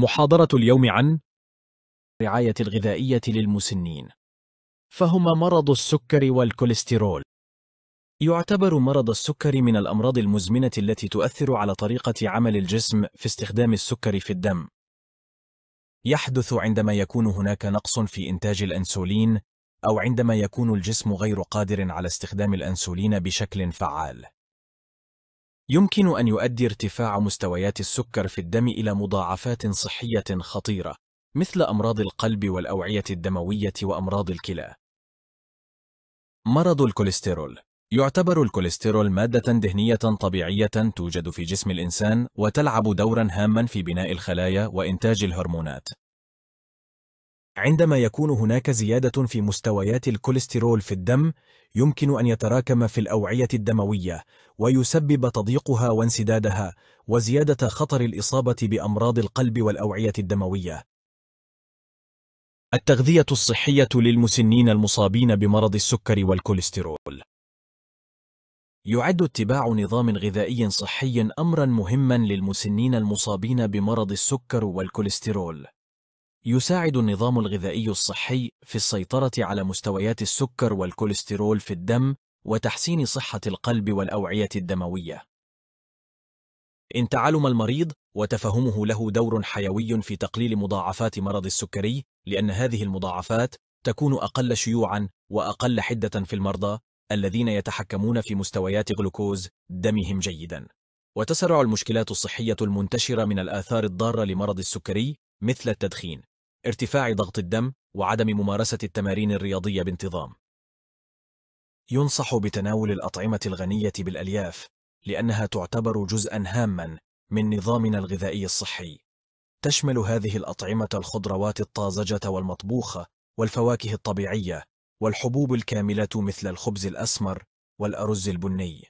محاضرة اليوم عن الرعاية الغذائية للمسنين فهما مرض السكر والكوليسترول يعتبر مرض السكر من الأمراض المزمنة التي تؤثر على طريقة عمل الجسم في استخدام السكر في الدم يحدث عندما يكون هناك نقص في إنتاج الأنسولين أو عندما يكون الجسم غير قادر على استخدام الأنسولين بشكل فعال يمكن أن يؤدي ارتفاع مستويات السكر في الدم إلى مضاعفات صحية خطيرة مثل أمراض القلب والأوعية الدموية وأمراض الكلى. مرض الكوليسترول يعتبر الكوليسترول مادة دهنية طبيعية توجد في جسم الإنسان وتلعب دورا هاما في بناء الخلايا وإنتاج الهرمونات. عندما يكون هناك زيادة في مستويات الكوليسترول في الدم يمكن أن يتراكم في الأوعية الدموية ويسبب تضييقها وانسدادها وزيادة خطر الإصابة بأمراض القلب والأوعية الدموية التغذية الصحية للمسنين المصابين بمرض السكر والكوليسترول يعد اتباع نظام غذائي صحي أمرا مهما للمسنين المصابين بمرض السكر والكوليسترول يساعد النظام الغذائي الصحي في السيطرة على مستويات السكر والكوليسترول في الدم وتحسين صحة القلب والأوعية الدموية. إن تعلم المريض وتفهمه له دور حيوي في تقليل مضاعفات مرض السكري لأن هذه المضاعفات تكون أقل شيوعاً وأقل حدة في المرضى الذين يتحكمون في مستويات غلوكوز دمهم جيداً. وتسرع المشكلات الصحية المنتشرة من الآثار الضارة لمرض السكري مثل التدخين ارتفاع ضغط الدم وعدم ممارسة التمارين الرياضية بانتظام ينصح بتناول الأطعمة الغنية بالألياف لأنها تعتبر جزءا هاما من نظامنا الغذائي الصحي تشمل هذه الأطعمة الخضروات الطازجة والمطبوخة والفواكه الطبيعية والحبوب الكاملة مثل الخبز الأسمر والأرز البني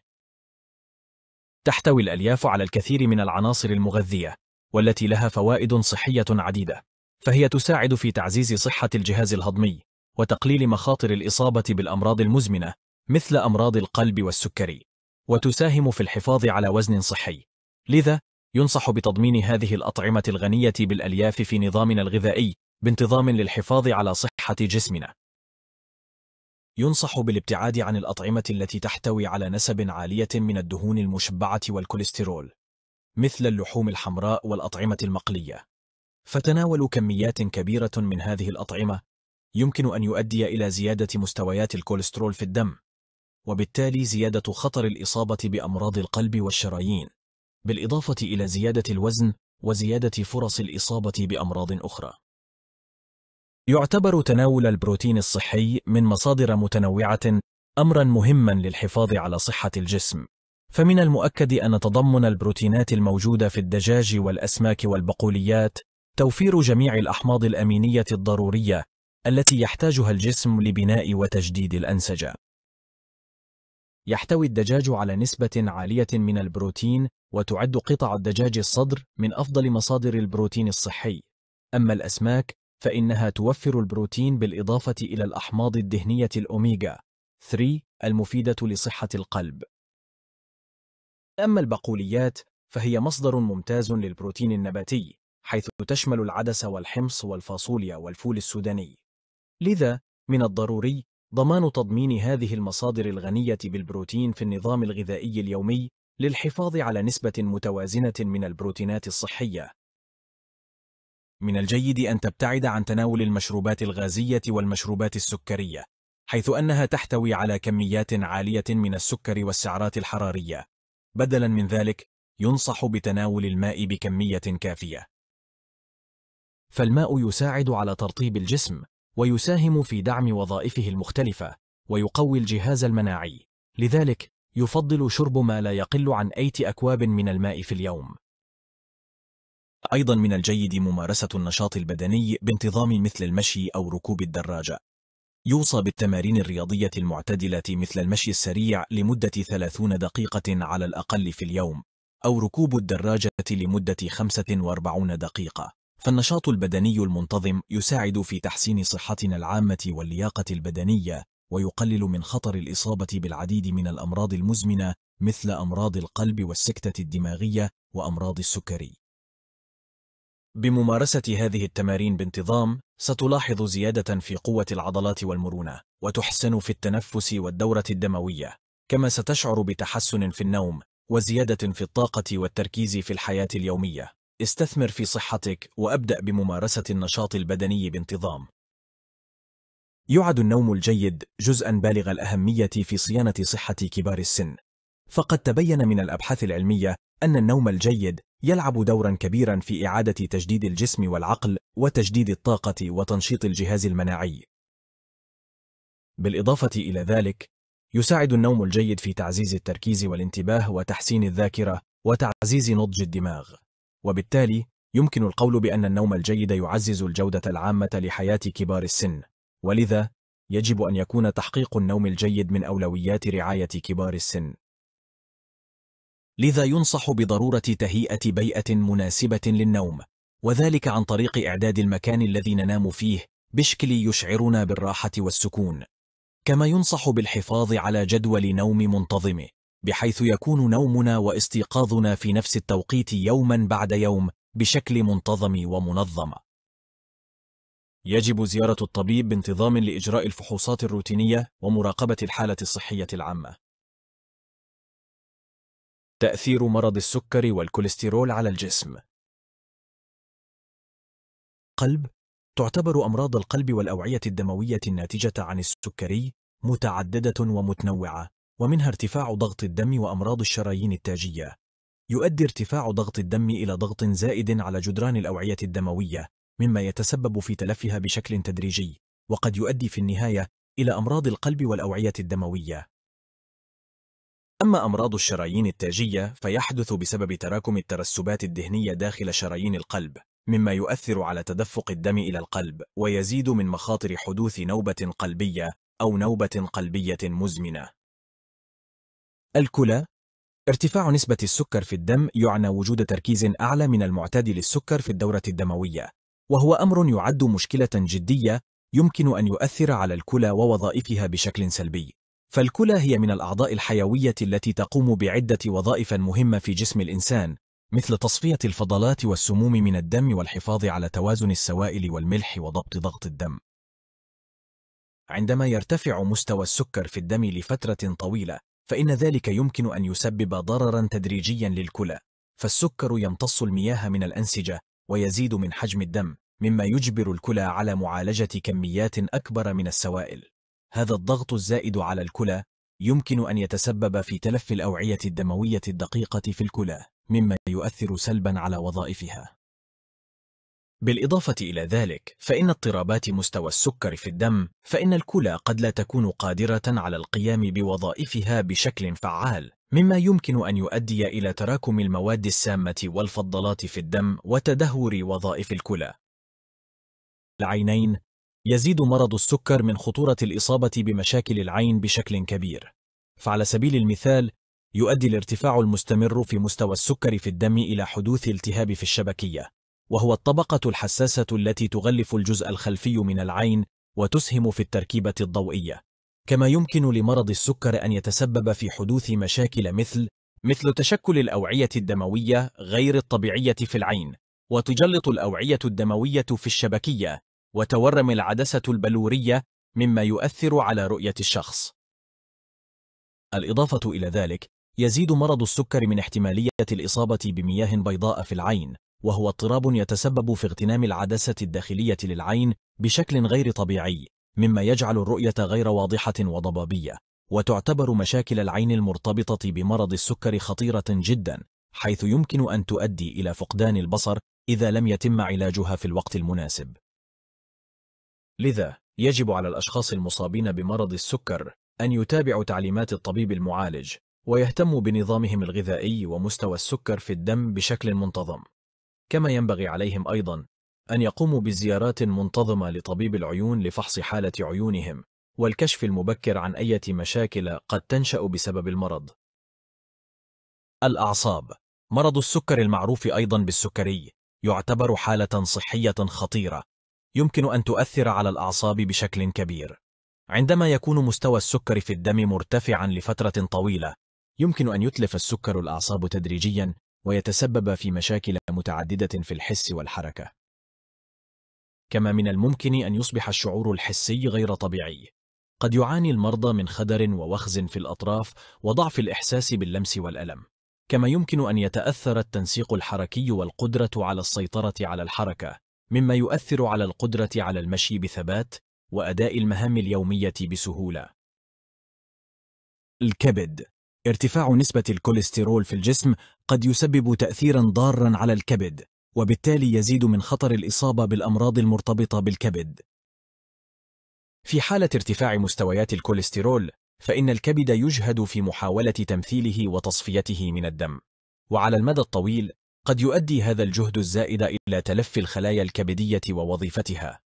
تحتوي الألياف على الكثير من العناصر المغذية والتي لها فوائد صحية عديدة فهي تساعد في تعزيز صحة الجهاز الهضمي وتقليل مخاطر الإصابة بالأمراض المزمنة مثل أمراض القلب والسكري وتساهم في الحفاظ على وزن صحي لذا ينصح بتضمين هذه الأطعمة الغنية بالألياف في نظامنا الغذائي بانتظام للحفاظ على صحة جسمنا ينصح بالابتعاد عن الأطعمة التي تحتوي على نسب عالية من الدهون المشبعة والكوليسترول مثل اللحوم الحمراء والأطعمة المقلية فتناول كميات كبيرة من هذه الأطعمة يمكن أن يؤدي إلى زيادة مستويات الكوليسترول في الدم وبالتالي زيادة خطر الإصابة بأمراض القلب والشرايين بالإضافة إلى زيادة الوزن وزيادة فرص الإصابة بأمراض أخرى يعتبر تناول البروتين الصحي من مصادر متنوعة أمرا مهما للحفاظ على صحة الجسم فمن المؤكد أن تضمن البروتينات الموجودة في الدجاج والأسماك والبقوليات توفير جميع الأحماض الأمينية الضرورية التي يحتاجها الجسم لبناء وتجديد الأنسجة. يحتوي الدجاج على نسبة عالية من البروتين وتعد قطع الدجاج الصدر من أفضل مصادر البروتين الصحي. أما الأسماك فإنها توفر البروتين بالإضافة إلى الأحماض الدهنية الأوميجا 3 المفيدة لصحة القلب. أما البقوليات فهي مصدر ممتاز للبروتين النباتي حيث تشمل العدس والحمص والفاصوليا والفول السوداني لذا من الضروري ضمان تضمين هذه المصادر الغنية بالبروتين في النظام الغذائي اليومي للحفاظ على نسبة متوازنة من البروتينات الصحية من الجيد أن تبتعد عن تناول المشروبات الغازية والمشروبات السكرية حيث أنها تحتوي على كميات عالية من السكر والسعرات الحرارية بدلاً من ذلك ينصح بتناول الماء بكمية كافية فالماء يساعد على ترطيب الجسم ويساهم في دعم وظائفه المختلفة ويقوي الجهاز المناعي لذلك يفضل شرب ما لا يقل عن أي أكواب من الماء في اليوم أيضا من الجيد ممارسة النشاط البدني بانتظام مثل المشي أو ركوب الدراجة يوصى بالتمارين الرياضية المعتدلة مثل المشي السريع لمدة 30 دقيقة على الأقل في اليوم أو ركوب الدراجة لمدة 45 دقيقة فالنشاط البدني المنتظم يساعد في تحسين صحتنا العامة واللياقة البدنية ويقلل من خطر الإصابة بالعديد من الأمراض المزمنة مثل أمراض القلب والسكتة الدماغية وأمراض السكري بممارسة هذه التمارين بانتظام ستلاحظ زيادة في قوة العضلات والمرونة وتحسن في التنفس والدورة الدموية كما ستشعر بتحسن في النوم وزيادة في الطاقة والتركيز في الحياة اليومية استثمر في صحتك وأبدأ بممارسة النشاط البدني بانتظام. يعد النوم الجيد جزءا بالغ الأهمية في صيانة صحة كبار السن. فقد تبين من الأبحاث العلمية أن النوم الجيد يلعب دورا كبيرا في إعادة تجديد الجسم والعقل وتجديد الطاقة وتنشيط الجهاز المناعي. بالإضافة إلى ذلك، يساعد النوم الجيد في تعزيز التركيز والانتباه وتحسين الذاكرة وتعزيز نضج الدماغ. وبالتالي يمكن القول بأن النوم الجيد يعزز الجودة العامة لحياة كبار السن ولذا يجب أن يكون تحقيق النوم الجيد من أولويات رعاية كبار السن لذا ينصح بضرورة تهيئة بيئة مناسبة للنوم وذلك عن طريق إعداد المكان الذي ننام فيه بشكل يشعرنا بالراحة والسكون كما ينصح بالحفاظ على جدول نوم منتظم بحيث يكون نومنا واستيقاظنا في نفس التوقيت يوما بعد يوم بشكل منتظم ومنظم يجب زيارة الطبيب بانتظام لإجراء الفحوصات الروتينية ومراقبة الحالة الصحية العامة تأثير مرض السكر والكوليسترول على الجسم قلب تعتبر أمراض القلب والأوعية الدموية الناتجة عن السكري متعددة ومتنوعة ومنها ارتفاع ضغط الدم وأمراض الشرايين التاجية يؤدي ارتفاع ضغط الدم إلى ضغط زائد على جدران الأوعية الدموية مما يتسبب في تلفها بشكل تدريجي وقد يؤدي في النهاية إلى أمراض القلب والأوعية الدموية أما أمراض الشرايين التاجية فيحدث بسبب تراكم الترسبات الدهنية داخل شرايين القلب مما يؤثر على تدفق الدم إلى القلب ويزيد من مخاطر حدوث نوبة قلبية أو نوبة قلبية مزمنة الكلى ارتفاع نسبة السكر في الدم يعنى وجود تركيز أعلى من المعتاد للسكر في الدورة الدموية، وهو أمر يعد مشكلة جدية يمكن أن يؤثر على الكلى ووظائفها بشكل سلبي. فالكلى هي من الأعضاء الحيوية التي تقوم بعدة وظائف مهمة في جسم الإنسان، مثل تصفية الفضلات والسموم من الدم والحفاظ على توازن السوائل والملح وضبط ضغط الدم. عندما يرتفع مستوى السكر في الدم لفترة طويلة، فإن ذلك يمكن أن يسبب ضررا تدريجيا للكلى فالسكر يمتص المياه من الأنسجة ويزيد من حجم الدم مما يجبر الكلى على معالجة كميات أكبر من السوائل هذا الضغط الزائد على الكلى يمكن أن يتسبب في تلف الأوعية الدموية الدقيقة في الكلى مما يؤثر سلبا على وظائفها بالإضافة إلى ذلك فإن اضطرابات مستوى السكر في الدم فإن الكلى قد لا تكون قادرة على القيام بوظائفها بشكل فعال مما يمكن أن يؤدي إلى تراكم المواد السامة والفضلات في الدم وتدهور وظائف الكلى العينين يزيد مرض السكر من خطورة الإصابة بمشاكل العين بشكل كبير فعلى سبيل المثال يؤدي الارتفاع المستمر في مستوى السكر في الدم إلى حدوث التهاب في الشبكية وهو الطبقة الحساسة التي تغلف الجزء الخلفي من العين وتسهم في التركيبة الضوئية كما يمكن لمرض السكر أن يتسبب في حدوث مشاكل مثل مثل تشكل الأوعية الدموية غير الطبيعية في العين وتجلط الأوعية الدموية في الشبكية وتورم العدسة البلورية مما يؤثر على رؤية الشخص الإضافة إلى ذلك يزيد مرض السكر من احتمالية الإصابة بمياه بيضاء في العين وهو اضطراب يتسبب في اغتنام العدسة الداخلية للعين بشكل غير طبيعي مما يجعل الرؤية غير واضحة وضبابية وتعتبر مشاكل العين المرتبطة بمرض السكر خطيرة جدا حيث يمكن أن تؤدي إلى فقدان البصر إذا لم يتم علاجها في الوقت المناسب لذا يجب على الأشخاص المصابين بمرض السكر أن يتابعوا تعليمات الطبيب المعالج ويهتموا بنظامهم الغذائي ومستوى السكر في الدم بشكل منتظم كما ينبغي عليهم أيضا أن يقوموا بزيارات منتظمة لطبيب العيون لفحص حالة عيونهم والكشف المبكر عن أي مشاكل قد تنشأ بسبب المرض الأعصاب مرض السكر المعروف أيضا بالسكري يعتبر حالة صحية خطيرة يمكن أن تؤثر على الأعصاب بشكل كبير عندما يكون مستوى السكر في الدم مرتفعا لفترة طويلة يمكن أن يتلف السكر الأعصاب تدريجيا ويتسبب في مشاكل متعددة في الحس والحركة. كما من الممكن أن يصبح الشعور الحسي غير طبيعي. قد يعاني المرضى من خدر ووخز في الأطراف وضعف الإحساس باللمس والألم. كما يمكن أن يتأثر التنسيق الحركي والقدرة على السيطرة على الحركة، مما يؤثر على القدرة على المشي بثبات وأداء المهام اليومية بسهولة. الكبد ارتفاع نسبة الكوليسترول في الجسم قد يسبب تأثيرا ضارا على الكبد وبالتالي يزيد من خطر الإصابة بالأمراض المرتبطة بالكبد في حالة ارتفاع مستويات الكوليسترول فإن الكبد يجهد في محاولة تمثيله وتصفيته من الدم وعلى المدى الطويل قد يؤدي هذا الجهد الزائد إلى تلف الخلايا الكبدية ووظيفتها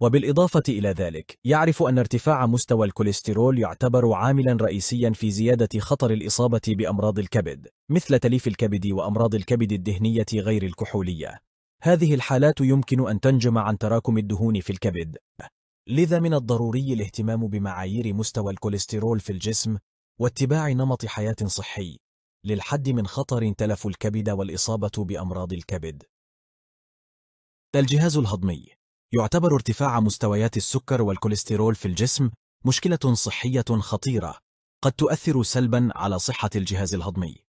وبالإضافة إلى ذلك يعرف أن ارتفاع مستوى الكوليسترول يعتبر عاملا رئيسيا في زيادة خطر الإصابة بأمراض الكبد مثل تليف الكبد وأمراض الكبد الدهنية غير الكحولية هذه الحالات يمكن أن تنجم عن تراكم الدهون في الكبد لذا من الضروري الاهتمام بمعايير مستوى الكوليسترول في الجسم واتباع نمط حياة صحي للحد من خطر تلف الكبد والإصابة بأمراض الكبد الجهاز الهضمي يعتبر ارتفاع مستويات السكر والكوليسترول في الجسم مشكلة صحية خطيرة قد تؤثر سلباً على صحة الجهاز الهضمي.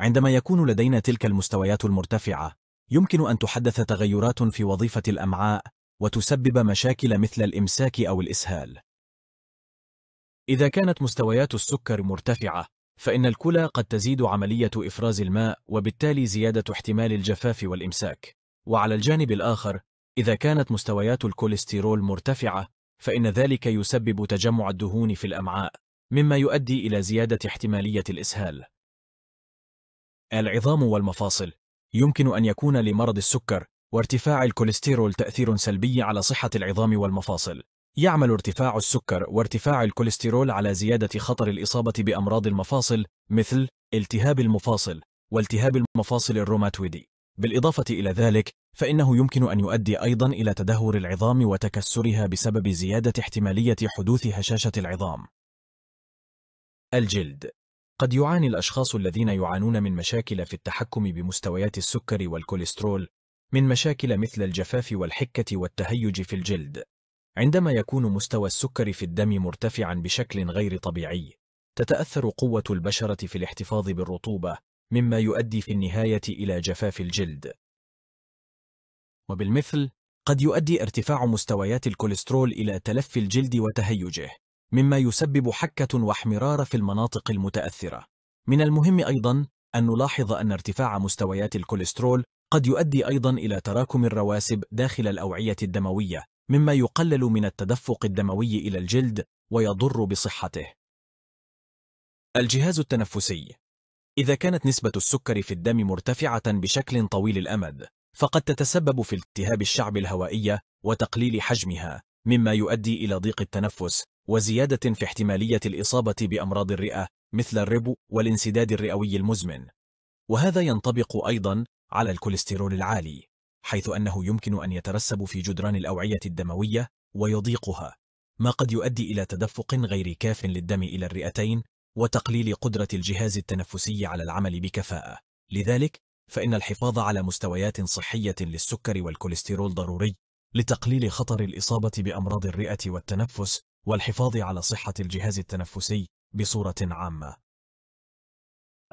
عندما يكون لدينا تلك المستويات المرتفعة، يمكن أن تحدث تغيرات في وظيفة الأمعاء وتسبب مشاكل مثل الإمساك أو الإسهال. إذا كانت مستويات السكر مرتفعة، فإن الكلى قد تزيد عملية إفراز الماء وبالتالي زيادة احتمال الجفاف والإمساك. وعلى الجانب الآخر، إذا كانت مستويات الكوليسترول مرتفعة فإن ذلك يسبب تجمع الدهون في الأمعاء مما يؤدي إلى زيادة احتمالية الإسهال العظام والمفاصل يمكن أن يكون لمرض السكر وارتفاع الكوليسترول تأثير سلبي على صحة العظام والمفاصل يعمل ارتفاع السكر وارتفاع الكوليسترول على زيادة خطر الإصابة بأمراض المفاصل مثل التهاب المفاصل والتهاب المفاصل الروماتويدي بالإضافة إلى ذلك فإنه يمكن أن يؤدي أيضا إلى تدهور العظام وتكسرها بسبب زيادة احتمالية حدوث هشاشة العظام. الجلد قد يعاني الأشخاص الذين يعانون من مشاكل في التحكم بمستويات السكر والكوليسترول من مشاكل مثل الجفاف والحكة والتهيج في الجلد. عندما يكون مستوى السكر في الدم مرتفعا بشكل غير طبيعي، تتأثر قوة البشرة في الاحتفاظ بالرطوبة، مما يؤدي في النهاية إلى جفاف الجلد. وبالمثل قد يؤدي ارتفاع مستويات الكوليسترول إلى تلف الجلد وتهيجه مما يسبب حكة واحمرار في المناطق المتأثرة من المهم أيضاً أن نلاحظ أن ارتفاع مستويات الكوليسترول قد يؤدي أيضاً إلى تراكم الرواسب داخل الأوعية الدموية مما يقلل من التدفق الدموي إلى الجلد ويضر بصحته الجهاز التنفسي إذا كانت نسبة السكر في الدم مرتفعة بشكل طويل الأمد فقد تتسبب في التهاب الشعب الهوائية وتقليل حجمها مما يؤدي إلى ضيق التنفس وزيادة في احتمالية الإصابة بأمراض الرئة مثل الربو والانسداد الرئوي المزمن وهذا ينطبق أيضا على الكوليسترول العالي حيث أنه يمكن أن يترسب في جدران الأوعية الدموية ويضيقها ما قد يؤدي إلى تدفق غير كاف للدم إلى الرئتين وتقليل قدرة الجهاز التنفسي على العمل بكفاءة لذلك فإن الحفاظ على مستويات صحية للسكر والكوليسترول ضروري لتقليل خطر الإصابة بأمراض الرئة والتنفس والحفاظ على صحة الجهاز التنفسي بصورة عامة.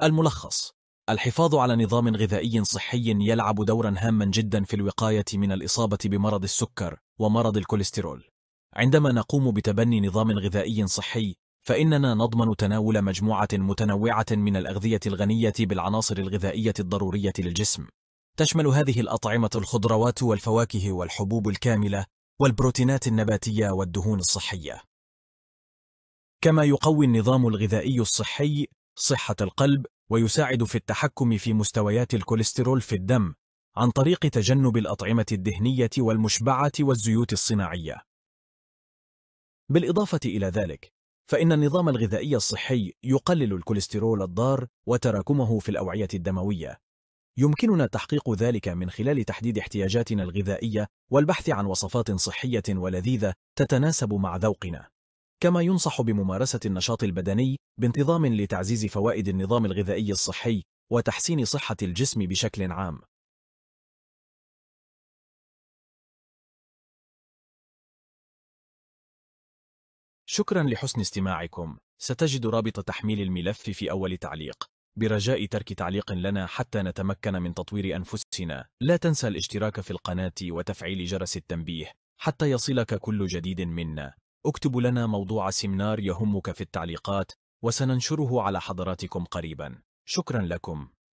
الملخص الحفاظ على نظام غذائي صحي يلعب دورا هاما جدا في الوقاية من الإصابة بمرض السكر ومرض الكوليسترول. عندما نقوم بتبني نظام غذائي صحي فإننا نضمن تناول مجموعة متنوعة من الأغذية الغنية بالعناصر الغذائية الضرورية للجسم تشمل هذه الأطعمة الخضروات والفواكه والحبوب الكاملة والبروتينات النباتية والدهون الصحية كما يقوي النظام الغذائي الصحي صحة القلب ويساعد في التحكم في مستويات الكوليسترول في الدم عن طريق تجنب الأطعمة الدهنية والمشبعة والزيوت الصناعية بالإضافة إلى ذلك فإن النظام الغذائي الصحي يقلل الكوليسترول الضار وتراكمه في الأوعية الدموية يمكننا تحقيق ذلك من خلال تحديد احتياجاتنا الغذائية والبحث عن وصفات صحية ولذيذة تتناسب مع ذوقنا كما ينصح بممارسة النشاط البدني بانتظام لتعزيز فوائد النظام الغذائي الصحي وتحسين صحة الجسم بشكل عام شكرا لحسن استماعكم ستجد رابط تحميل الملف في أول تعليق برجاء ترك تعليق لنا حتى نتمكن من تطوير أنفسنا لا تنسى الاشتراك في القناة وتفعيل جرس التنبيه حتى يصلك كل جديد منا اكتب لنا موضوع سمنار يهمك في التعليقات وسننشره على حضراتكم قريبا شكرا لكم